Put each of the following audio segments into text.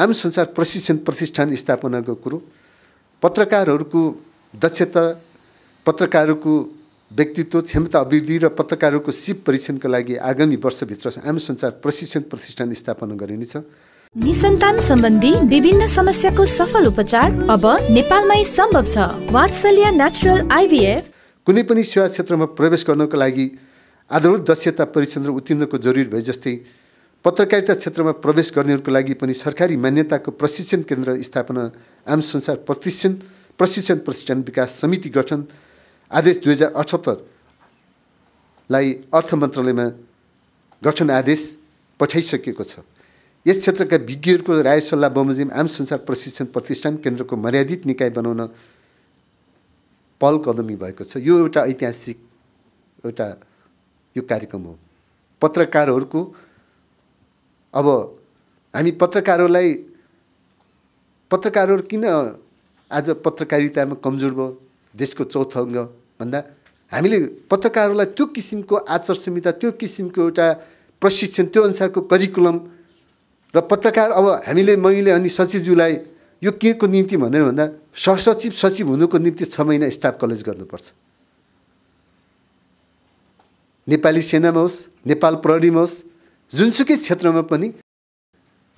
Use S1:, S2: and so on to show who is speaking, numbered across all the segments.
S1: आम संसार प्रशिक्षण प्रतिष्ठान स्थापनाको कुरो पत्रकारहरूको दक्षता पत्रकारहरूको व्यक्तित्व क्षमता अभिवृद्धि र पत्रकारहरूको सिप परीक्षणको लागि आगामी वर्षभित्र आम संसार प्रशिक्षण प्रतिष्ठान स्थापना गरिनेछ निसन्तान सम्बन्धी विभिन्न समस्याको सफल उपचार अब नेपालमै सम्भव छ नेचुरल आइभीएफ कुनै पनि सेवा क्षेत्रमा प्रवेश गर्नको लागि आधारभूत दक्षता परीक्षण र उत्तीर्णको जरुरी भए जस्तै पत्रकारिता क्षेत्रमा प्रवेश गर्नेहरूको लागि पनि सरकारी मान्यताको प्रशिक्षण केन्द्र स्थापना आम संसार प्रतिष्ठान प्रशिक्षण प्रतिष्ठान विकास समिति गठन आदेश दुई हजार अठहत्तरलाई अर्थ मन्त्रालयमा गठन आदेश पठाइसकेको छ यस क्षेत्रका विज्ञहरूको राय सल्लाह बमोजिम आम संसार प्रशिक्षण प्रतिष्ठान केन्द्रको मर्यादित निकाय बनाउन पहल कदमी भएको छ यो एउटा ऐतिहासिक एउटा यो कार्यक्रम हो पत्रकारहरूको अब हामी पत्रकारहरूलाई पत्रकारहरू किन आज पत्रकारितामा कमजोर भयो देशको चौथो अङ्ग भन्दा हामीले पत्रकारहरूलाई त्यो किसिमको आचार संहिता त्यो किसिमको एउटा प्रशिक्षण त्यो अनुसारको करिकुलम र पत्रकार अब हामीले मैले अनि सचिवज्यूलाई यो के को निम्ति भनेर भन्दा सहसचिव सचिव हुनुको निम्ति छ महिना स्टाफ कलेज गर्नुपर्छ नेपाली सेनामा होस् नेपाल प्रहरीमा होस् जुनसुकै क्षेत्रमा पनि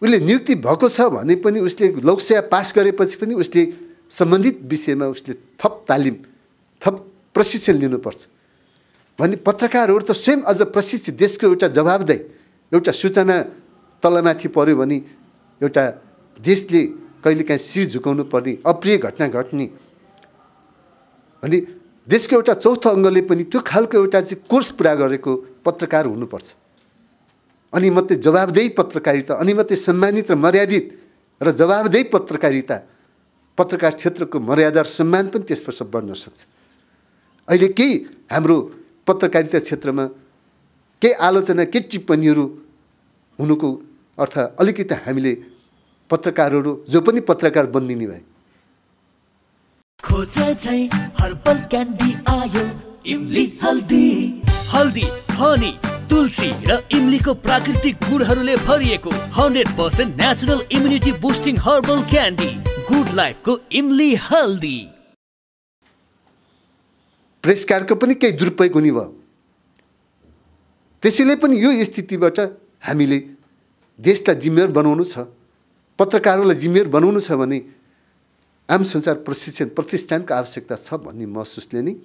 S1: उसले नियुक्ति भएको छ भने पनि उसले लोकसेवा पास गरेपछि पनि उसले सम्बन्धित विषयमा उसले थप तालिम थप प्रशिक्षण लिनुपर्छ भने पत्रकारहरू त स्वयं अझ प्रशिक्षित देशको एउटा जवाबदारी एउटा सूचना तलमाथि पऱ्यो भने एउटा देशले कहिलेकाहीँ शिर झुकाउनु पर्ने अप्रिय घटना घट्ने अनि देशको एउटा चौथो अङ्गले पनि त्यो खालको एउटा चाहिँ कोर्स पुरा गरेको पत्रकार हुनुपर्छ अनि मात्रै जवाबदेही पत्रकारिता अनि मात्रै सम्मानित र मर्यादित र जवाबदेही पत्रकारिता पत्रकार क्षेत्रको मर्यादा र सम्मान पनि त्यसपछि बढ्न सक्छ अहिले केही हाम्रो पत्रकारिता क्षेत्रमा केही आलोचना के टिप्पणीहरू हुनुको अर्थ अलिकति हामीले पत्रकारहरू जो पनि पत्रकार बनिदिने भए हल्दी हल्दी हनी तुलसी र इमलीको प्राकृतिक गुणहरूले भरिएको hundred percent natural immunity boosting herbal candy Good लाइफको इमली हल्दी प्रेस कार्डको पनि केही दुरुपयोग हुने भयो त्यसैले पनि यो स्थितिबाट हामीले देशलाई जिम्मेवार बनाउनु छ पत्रकारहरूलाई जिम्मेवार बनाउनु छ भने आम सञ्चार प्रशिक्षण प्रतिष्ठानको आवश्यकता छ भन्ने महसुसले नै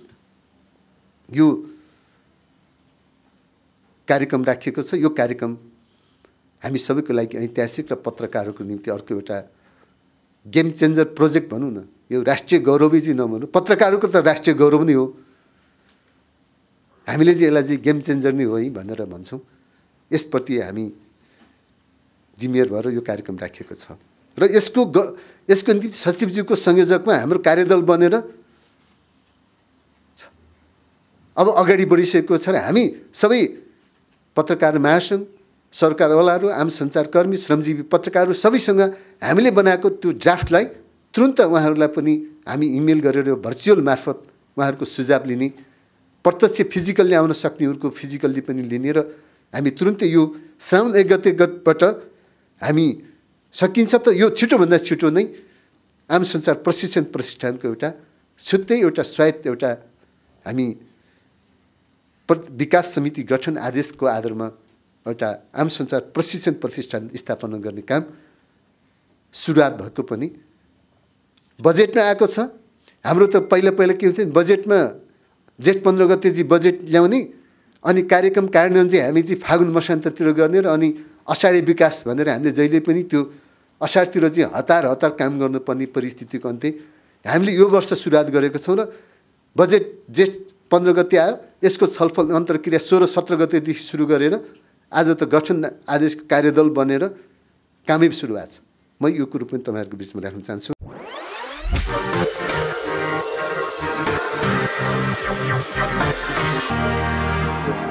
S1: यो कार्यक्रम राखिएको छ यो कार्यक्रम हामी सबैको लागि ऐतिहासिक र पत्रकारहरूको निम्ति अर्को एउटा गेम चेन्जर प्रोजेक्ट भनौँ न यो राष्ट्रिय गौरवै चाहिँ नभनौँ पत्रकारहरूको त राष्ट्रिय गौरव नै हो हामीले चाहिँ यसलाई चाहिँ गेम चेन्जर नै हो है भनेर भन्छौँ यसप्रति हामी जिम्मेवार भएर यो कार्यक्रम राखिएको छ र यसको ग यसको निम्ति सचिवज्यूको संयोजकमा हाम्रो कार्यदल बनेर अब अगाडि बढिसकेको छ र हामी सबै पत्रकार महासङ्घ सरकारवालाहरू आम सञ्चारकर्मी श्रमजीवी पत्रकारहरू सबैसँग हामीले बनाएको त्यो ड्राफ्टलाई तुरन्त उहाँहरूलाई पनि हामी इमेल गरेर भर्चुअल मार्फत उहाँहरूको सुझाव लिने प्रत्यक्ष फिजिकल्ली आउन सक्नेहरूको फिजिकल्ली पनि लिने र हामी तुरुन्तै यो साउन एक गते गतबाट हामी सकिन्छ त यो छिटोभन्दा छिटो नै आम सञ्चार प्रशिक्षण प्रतिष्ठानको एउटा छुट्टै एउटा स्वायत्त एउटा हामी विकास समिति गठन आदेशको आधारमा एउटा आम संसार प्रशिक्षण प्रतिष्ठान स्थापना गर्ने काम सुरुवात भएको पनि बजेटमा आएको छ हाम्रो त पहिला पहिला के हुन्थ्यो बजेटमा जेठ पन्ध्र गतेजी बजेट ल्याउने अनि कार्यक्रम कार्यान्वयन चाहिँ हामी चाहिँ फागुन मसान्ततिर गर्ने र अनि असाढे विकास भनेर हामीले जहिले पनि त्यो असारतिर चाहिँ हतार हतार काम गर्नुपर्ने परिस्थितिको अन्त्य हामीले यो वर्ष सुरुवात गरेको छौँ र बजेट जेठ पन्ध्र गते आयो यसको छलफल अन्तर्क्रिया सोह्र सत्र गतेदेखि सुरु गरेर आज त गठन आदेश कार्यदल बनेर कामै सुरु भएको छ म यो कुरो पनि तपाईँहरूको बिचमा राख्न चाहन्छु